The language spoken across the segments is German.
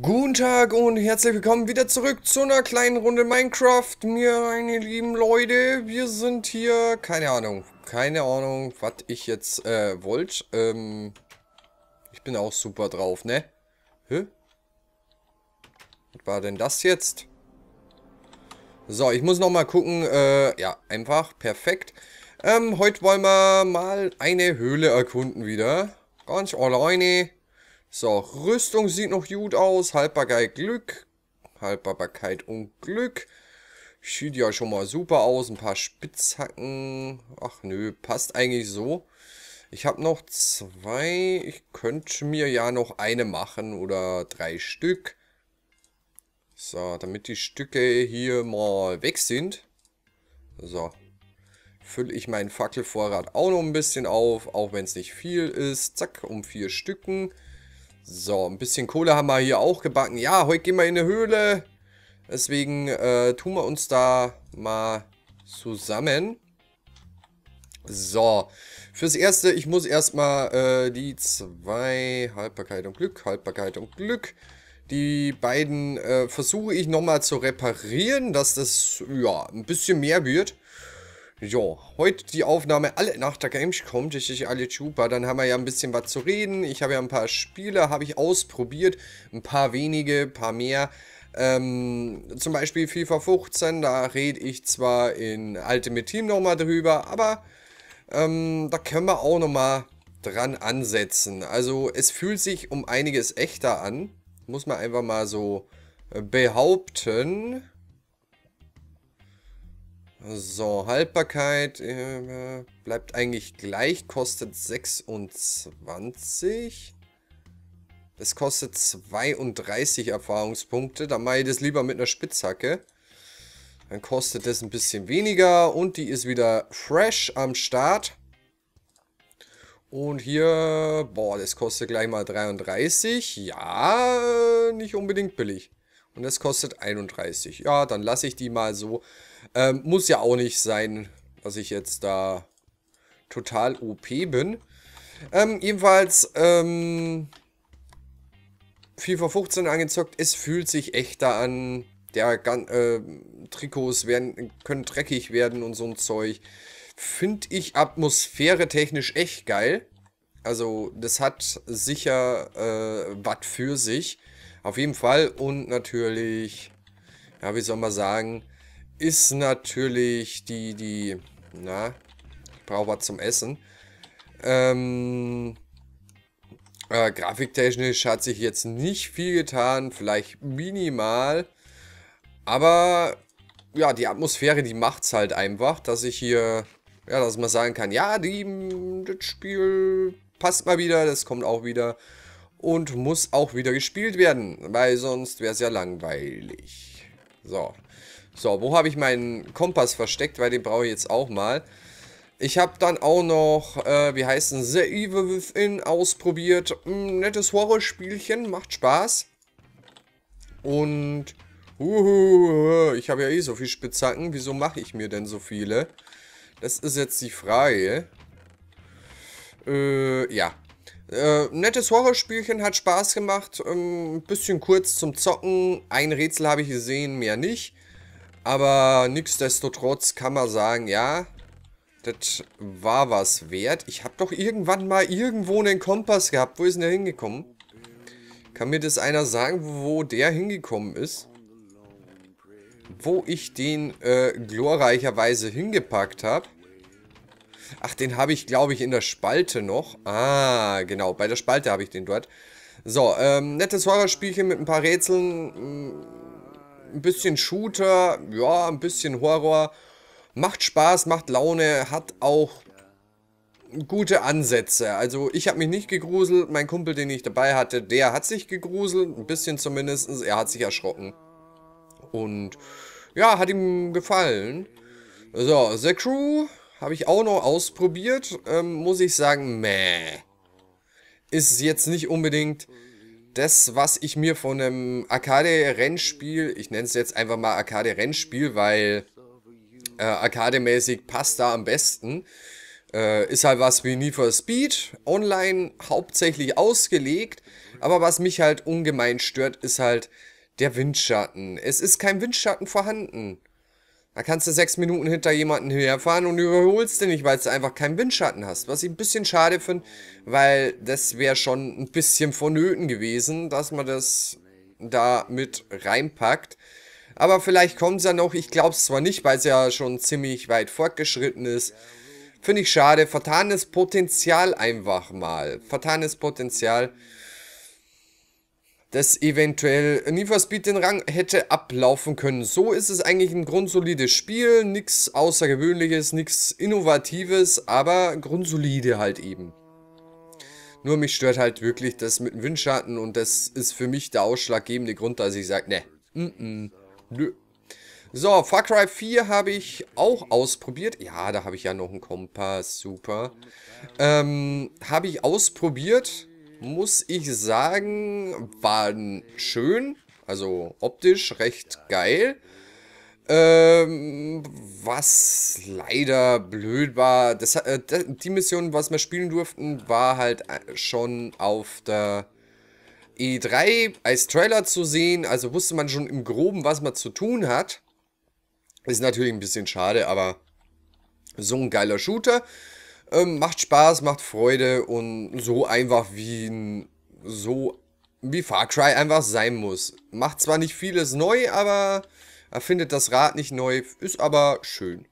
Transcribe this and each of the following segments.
Guten Tag und herzlich willkommen wieder zurück zu einer kleinen Runde Minecraft, Mir, meine lieben Leute. Wir sind hier, keine Ahnung, keine Ahnung, was ich jetzt äh, wollte. Ähm, ich bin auch super drauf, ne? Hä? Was war denn das jetzt? So, ich muss nochmal gucken. Äh, ja, einfach, perfekt. Ähm, heute wollen wir mal eine Höhle erkunden wieder. Ganz alleine. So, Rüstung sieht noch gut aus. Haltbarkeit Glück. Haltbarkeit und Glück. Sieht ja schon mal super aus. Ein paar Spitzhacken. Ach nö, passt eigentlich so. Ich habe noch zwei. Ich könnte mir ja noch eine machen oder drei Stück. So, damit die Stücke hier mal weg sind. So. Fülle ich meinen Fackelvorrat auch noch ein bisschen auf, auch wenn es nicht viel ist. Zack, um vier Stücken. So, ein bisschen Kohle haben wir hier auch gebacken. Ja, heute gehen wir in eine Höhle. Deswegen äh, tun wir uns da mal zusammen. So, fürs Erste, ich muss erstmal äh, die zwei, Haltbarkeit und Glück, Haltbarkeit und Glück, die beiden äh, versuche ich nochmal zu reparieren, dass das, ja, ein bisschen mehr wird. Jo, heute die Aufnahme alle nach der Gamescom, das ist alle super. Dann haben wir ja ein bisschen was zu reden. Ich habe ja ein paar Spiele, habe ich ausprobiert. Ein paar wenige, ein paar mehr. Ähm, zum Beispiel FIFA 15, da rede ich zwar in Ultimate Team nochmal drüber, aber ähm, da können wir auch nochmal dran ansetzen. Also es fühlt sich um einiges echter an. Muss man einfach mal so äh, behaupten. So, Haltbarkeit äh, bleibt eigentlich gleich, kostet 26. Das kostet 32 Erfahrungspunkte. Dann mache ich das lieber mit einer Spitzhacke. Dann kostet das ein bisschen weniger und die ist wieder fresh am Start. Und hier, boah, das kostet gleich mal 33. Ja, nicht unbedingt billig. Und es kostet 31. Ja, dann lasse ich die mal so. Ähm, muss ja auch nicht sein, dass ich jetzt da total OP bin. Ähm, jedenfalls, ähm, FIFA 15 angezockt. Es fühlt sich echter an. Der äh, Trikots werden, können dreckig werden und so ein Zeug. Finde ich Atmosphäre technisch echt geil. Also, das hat sicher äh, was für sich. Auf jeden Fall. Und natürlich, ja, wie soll man sagen, ist natürlich die, die, na, ich brauche was zum Essen. Ähm, äh, grafiktechnisch hat sich jetzt nicht viel getan, vielleicht minimal. Aber ja, die Atmosphäre, die macht es halt einfach, dass ich hier, ja, dass man sagen kann, ja, die, das Spiel passt mal wieder, das kommt auch wieder und muss auch wieder gespielt werden, weil sonst wäre es ja langweilig. So. So, wo habe ich meinen Kompass versteckt, weil den brauche ich jetzt auch mal. Ich habe dann auch noch, äh, wie heißt es, The Evil Within ausprobiert. Ein hm, nettes Horrorspielchen, macht Spaß. Und, uhu, ich habe ja eh so viel Spitzhacken, wieso mache ich mir denn so viele? Das ist jetzt die Frage. Äh, ja, äh, nettes Horrorspielchen, hat Spaß gemacht. Ein ähm, bisschen kurz zum Zocken. Ein Rätsel habe ich gesehen, mehr nicht. Aber nichtsdestotrotz kann man sagen, ja, das war was wert. Ich habe doch irgendwann mal irgendwo einen Kompass gehabt. Wo ist denn der hingekommen? Kann mir das einer sagen, wo der hingekommen ist? Wo ich den äh, glorreicherweise hingepackt habe? Ach, den habe ich, glaube ich, in der Spalte noch. Ah, genau, bei der Spalte habe ich den dort. So, ähm, nettes Horrorspielchen mit ein paar Rätseln. Mm, ein bisschen Shooter, ja, ein bisschen Horror. Macht Spaß, macht Laune, hat auch gute Ansätze. Also ich habe mich nicht gegruselt, mein Kumpel, den ich dabei hatte, der hat sich gegruselt, ein bisschen zumindest, er hat sich erschrocken. Und ja, hat ihm gefallen. So, The Crew, habe ich auch noch ausprobiert. Ähm, muss ich sagen, meh. Ist jetzt nicht unbedingt das, was ich mir von einem Arcade-Rennspiel, ich nenne es jetzt einfach mal Arcade-Rennspiel, weil äh, Arcade-mäßig passt da am besten. Äh, ist halt was wie Need for Speed, online hauptsächlich ausgelegt. Aber was mich halt ungemein stört, ist halt der Windschatten. Es ist kein Windschatten vorhanden. Da kannst du sechs Minuten hinter jemanden herfahren und überholst den nicht, weil du einfach keinen Windschatten hast. Was ich ein bisschen schade finde, weil das wäre schon ein bisschen vonnöten gewesen, dass man das da mit reinpackt. Aber vielleicht kommt es ja noch. Ich glaube es zwar nicht, weil es ja schon ziemlich weit fortgeschritten ist. Finde ich schade. Vertanes Potenzial einfach mal. Vertanes Potenzial das eventuell Need for Speed den Rang hätte ablaufen können. So ist es eigentlich ein grundsolides Spiel, nichts Außergewöhnliches, nichts Innovatives, aber grundsolide halt eben. Nur mich stört halt wirklich das mit dem Windschatten und das ist für mich der ausschlaggebende Grund, dass ich sage, ne, mm, mm, nö. So, Far Cry 4 habe ich auch ausprobiert. Ja, da habe ich ja noch einen Kompass, super. Ähm, habe ich ausprobiert muss ich sagen, waren schön. Also optisch recht geil. Ähm, was leider blöd war, das, äh, die Mission, was wir spielen durften, war halt äh, schon auf der E3 als Trailer zu sehen. Also wusste man schon im Groben, was man zu tun hat. Ist natürlich ein bisschen schade, aber so ein geiler Shooter. Ähm, macht Spaß, macht Freude und so einfach wie ein, so wie Far Cry einfach sein muss. Macht zwar nicht vieles neu, aber erfindet das Rad nicht neu, ist aber schön.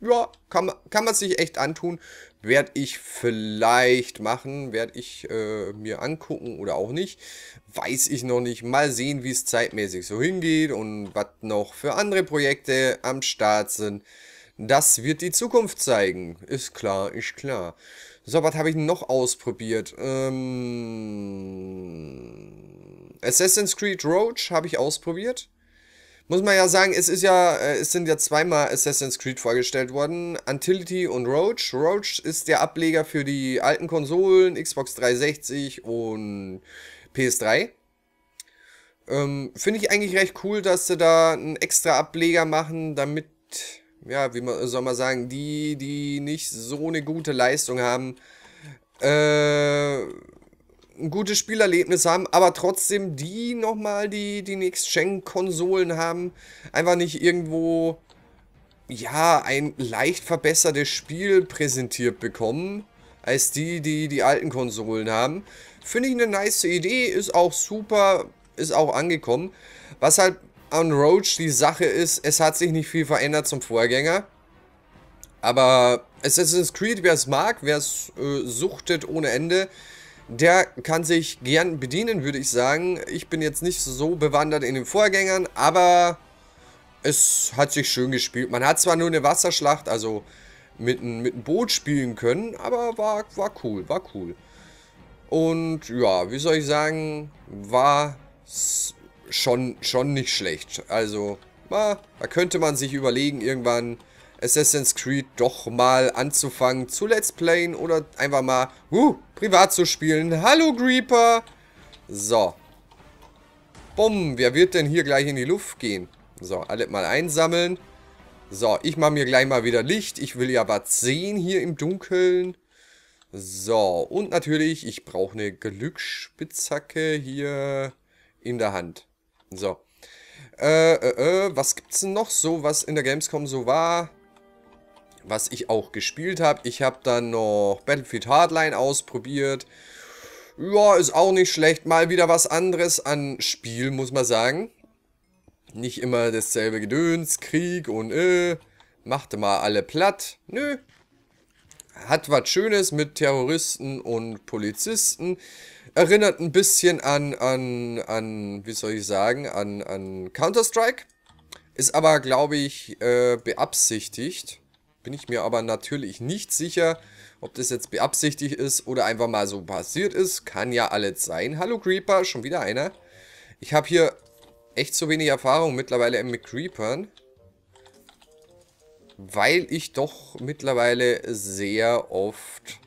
Ja, kann, kann man sich echt antun. Werde ich vielleicht machen, werde ich äh, mir angucken oder auch nicht. Weiß ich noch nicht. Mal sehen, wie es zeitmäßig so hingeht und was noch für andere Projekte am Start sind. Das wird die Zukunft zeigen. Ist klar, ist klar. So, was habe ich noch ausprobiert? Ähm, Assassin's Creed Roach habe ich ausprobiert. Muss man ja sagen, es ist ja, äh, es sind ja zweimal Assassin's Creed vorgestellt worden. Antility und Roach. Roach ist der Ableger für die alten Konsolen, Xbox 360 und PS3. Ähm, Finde ich eigentlich recht cool, dass sie da einen extra Ableger machen, damit ja, wie man, soll man sagen, die, die nicht so eine gute Leistung haben, äh, ein gutes Spielerlebnis haben, aber trotzdem die nochmal die, die Next-Gen-Konsolen haben, einfach nicht irgendwo, ja, ein leicht verbessertes Spiel präsentiert bekommen, als die, die die alten Konsolen haben. Finde ich eine nice Idee, ist auch super, ist auch angekommen. Was halt an Roach die Sache ist, es hat sich nicht viel verändert zum Vorgänger. Aber Assassin's Creed, wer es mag, wer es äh, suchtet ohne Ende, der kann sich gern bedienen, würde ich sagen. Ich bin jetzt nicht so bewandert in den Vorgängern, aber es hat sich schön gespielt. Man hat zwar nur eine Wasserschlacht, also mit, ein, mit einem Boot spielen können, aber war, war cool, war cool. Und ja, wie soll ich sagen, war schon, schon nicht schlecht. Also, na, da könnte man sich überlegen, irgendwann Assassin's Creed doch mal anzufangen zu Let's Playen oder einfach mal uh, privat zu spielen. Hallo, Creeper! So. Bumm, wer wird denn hier gleich in die Luft gehen? So, alle mal einsammeln. So, ich mache mir gleich mal wieder Licht. Ich will ja was sehen hier im Dunkeln. So, und natürlich, ich brauche eine Glücksspitzhacke hier in der Hand. So. Äh, äh, äh, was gibt's denn noch so, was in der Gamescom so war? Was ich auch gespielt habe. Ich habe dann noch Battlefield Hardline ausprobiert. Ja, ist auch nicht schlecht. Mal wieder was anderes an Spiel, muss man sagen. Nicht immer dasselbe Gedöns, Krieg und äh, machte mal alle platt. Nö. Hat was Schönes mit Terroristen und Polizisten erinnert ein bisschen an, an, an wie soll ich sagen, an, an Counter-Strike. Ist aber, glaube ich, äh, beabsichtigt. Bin ich mir aber natürlich nicht sicher, ob das jetzt beabsichtigt ist oder einfach mal so passiert ist. Kann ja alles sein. Hallo Creeper, schon wieder einer. Ich habe hier echt so wenig Erfahrung mittlerweile mit Creepern. Weil ich doch mittlerweile sehr oft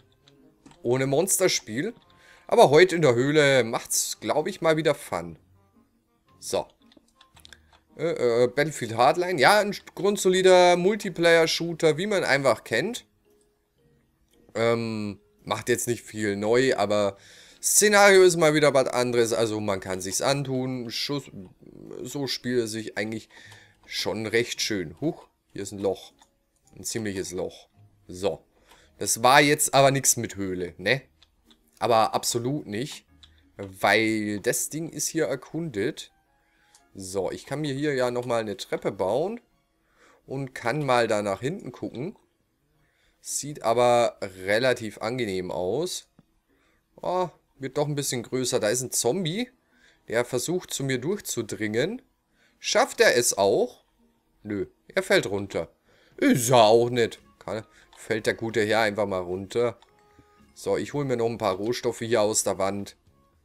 ohne Monster spiele. Aber heute in der Höhle macht's, glaube ich, mal wieder Fun. So. Äh, äh, Battlefield Hardline. Ja, ein grundsolider Multiplayer-Shooter, wie man einfach kennt. Ähm, macht jetzt nicht viel neu, aber Szenario ist mal wieder was anderes. Also man kann sich's antun. Schuss, so spielt er sich eigentlich schon recht schön. Huch, hier ist ein Loch. Ein ziemliches Loch. So. Das war jetzt aber nichts mit Höhle, ne? Aber absolut nicht. Weil das Ding ist hier erkundet. So, ich kann mir hier ja nochmal eine Treppe bauen. Und kann mal da nach hinten gucken. Sieht aber relativ angenehm aus. Oh, wird doch ein bisschen größer. Da ist ein Zombie. Der versucht zu mir durchzudringen. Schafft er es auch? Nö, er fällt runter. Ist er auch nicht. fällt der gute Herr einfach mal runter. So, ich hole mir noch ein paar Rohstoffe hier aus der Wand.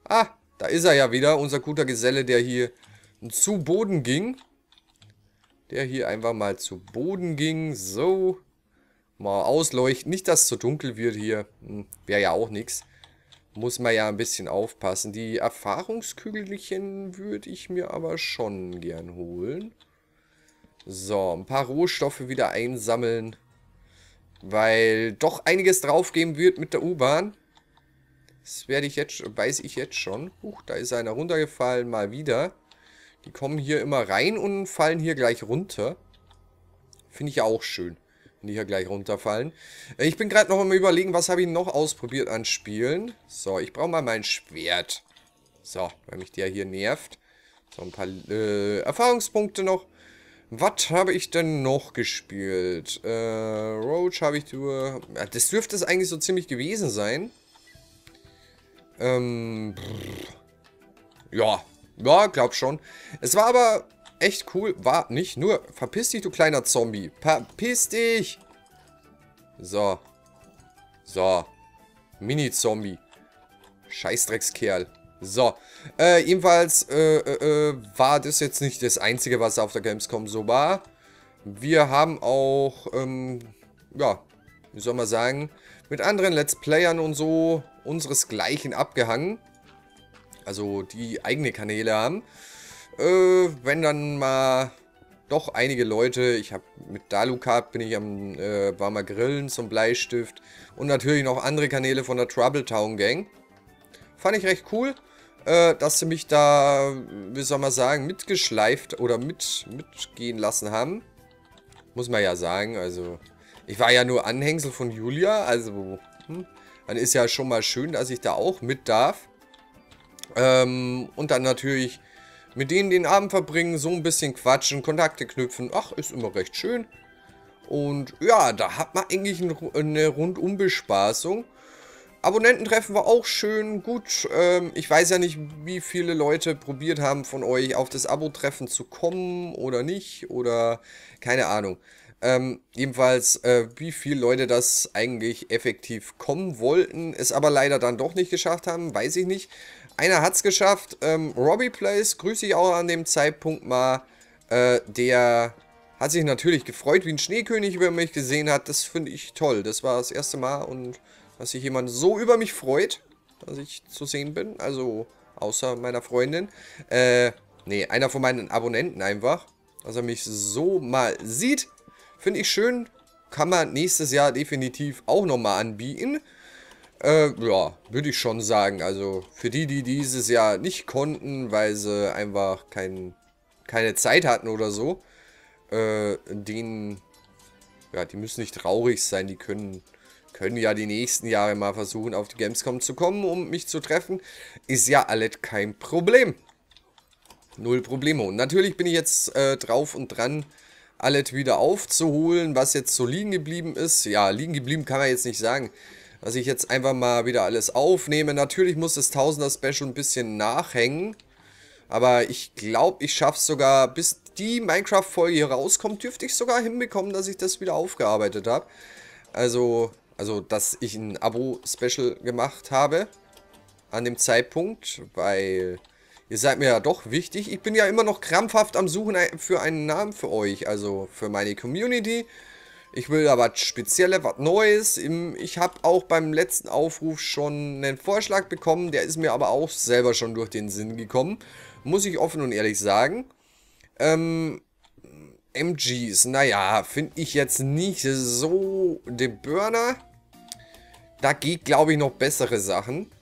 Ah, da ist er ja wieder, unser guter Geselle, der hier zu Boden ging. Der hier einfach mal zu Boden ging. So. Mal ausleuchten. Nicht, dass es zu dunkel wird hier. Hm, Wäre ja auch nichts. Muss man ja ein bisschen aufpassen. Die Erfahrungskügelchen würde ich mir aber schon gern holen. So, ein paar Rohstoffe wieder einsammeln. Weil doch einiges draufgehen wird mit der U-Bahn. Das werde ich jetzt, weiß ich jetzt schon. Huch, da ist einer runtergefallen, mal wieder. Die kommen hier immer rein und fallen hier gleich runter. Finde ich ja auch schön, wenn die hier gleich runterfallen. Äh, ich bin gerade noch am überlegen, was habe ich noch ausprobiert an Spielen. So, ich brauche mal mein Schwert. So, weil mich der hier nervt. So, ein paar äh, Erfahrungspunkte noch. Was habe ich denn noch gespielt? Äh, Roach habe ich nur... Ja, das dürfte es eigentlich so ziemlich gewesen sein. Ähm, ja, ja, glaub schon. Es war aber echt cool. War nicht nur... Verpiss dich, du kleiner Zombie. Verpiss dich! So. So. Mini-Zombie. Scheißdreckskerl. So, äh, jedenfalls äh, äh, äh, war das jetzt nicht das Einzige, was auf der Gamescom so war. Wir haben auch, ähm, ja, wie soll man sagen, mit anderen Let's Playern und so unseresgleichen abgehangen. Also die eigene Kanäle haben. Äh, wenn dann mal doch einige Leute, ich habe mit Dalukat bin ich am, äh, war grillen zum Bleistift und natürlich noch andere Kanäle von der Trouble Town Gang. Fand ich recht cool äh, dass sie mich da, wie soll man sagen, mitgeschleift oder mit, mitgehen lassen haben. Muss man ja sagen, also ich war ja nur Anhängsel von Julia, also hm, dann ist ja schon mal schön, dass ich da auch mit darf. Ähm, und dann natürlich mit denen den Abend verbringen, so ein bisschen quatschen, Kontakte knüpfen. Ach, ist immer recht schön. Und ja, da hat man eigentlich eine Rundumbespaßung. Abonnententreffen war auch schön. Gut, ähm, ich weiß ja nicht, wie viele Leute probiert haben von euch auf das Abo-Treffen zu kommen oder nicht oder keine Ahnung. Ähm, jedenfalls, äh, wie viele Leute das eigentlich effektiv kommen wollten, es aber leider dann doch nicht geschafft haben, weiß ich nicht. Einer hat es geschafft, ähm, Robbie Place, grüße ich auch an dem Zeitpunkt mal, äh, der hat sich natürlich gefreut, wie ein Schneekönig über mich gesehen hat. Das finde ich toll, das war das erste Mal und dass sich jemand so über mich freut, dass ich zu sehen bin. Also, außer meiner Freundin. Äh, nee, einer von meinen Abonnenten einfach. Dass er mich so mal sieht, finde ich schön. Kann man nächstes Jahr definitiv auch nochmal anbieten. Äh, ja, würde ich schon sagen. Also, für die, die dieses Jahr nicht konnten, weil sie einfach kein, keine Zeit hatten oder so, äh, denen, ja, die müssen nicht traurig sein. Die können können ja die nächsten Jahre mal versuchen, auf die Gamescom zu kommen, um mich zu treffen. Ist ja alles kein Problem. Null Probleme. Und natürlich bin ich jetzt äh, drauf und dran, alles wieder aufzuholen, was jetzt so liegen geblieben ist. Ja, liegen geblieben kann man jetzt nicht sagen. Dass ich jetzt einfach mal wieder alles aufnehme. Natürlich muss das Tausender-Special ein bisschen nachhängen. Aber ich glaube, ich schaffe es sogar, bis die Minecraft-Folge hier rauskommt, dürfte ich sogar hinbekommen, dass ich das wieder aufgearbeitet habe. Also, also dass ich ein Abo-Special gemacht habe an dem Zeitpunkt, weil ihr seid mir ja doch wichtig. Ich bin ja immer noch krampfhaft am Suchen für einen Namen für euch, also für meine Community. Ich will da was Spezielles, was Neues. Ich habe auch beim letzten Aufruf schon einen Vorschlag bekommen, der ist mir aber auch selber schon durch den Sinn gekommen. Muss ich offen und ehrlich sagen. Ähm, MGs, naja, finde ich jetzt nicht so de Burner. Da geht, glaube ich, noch bessere Sachen.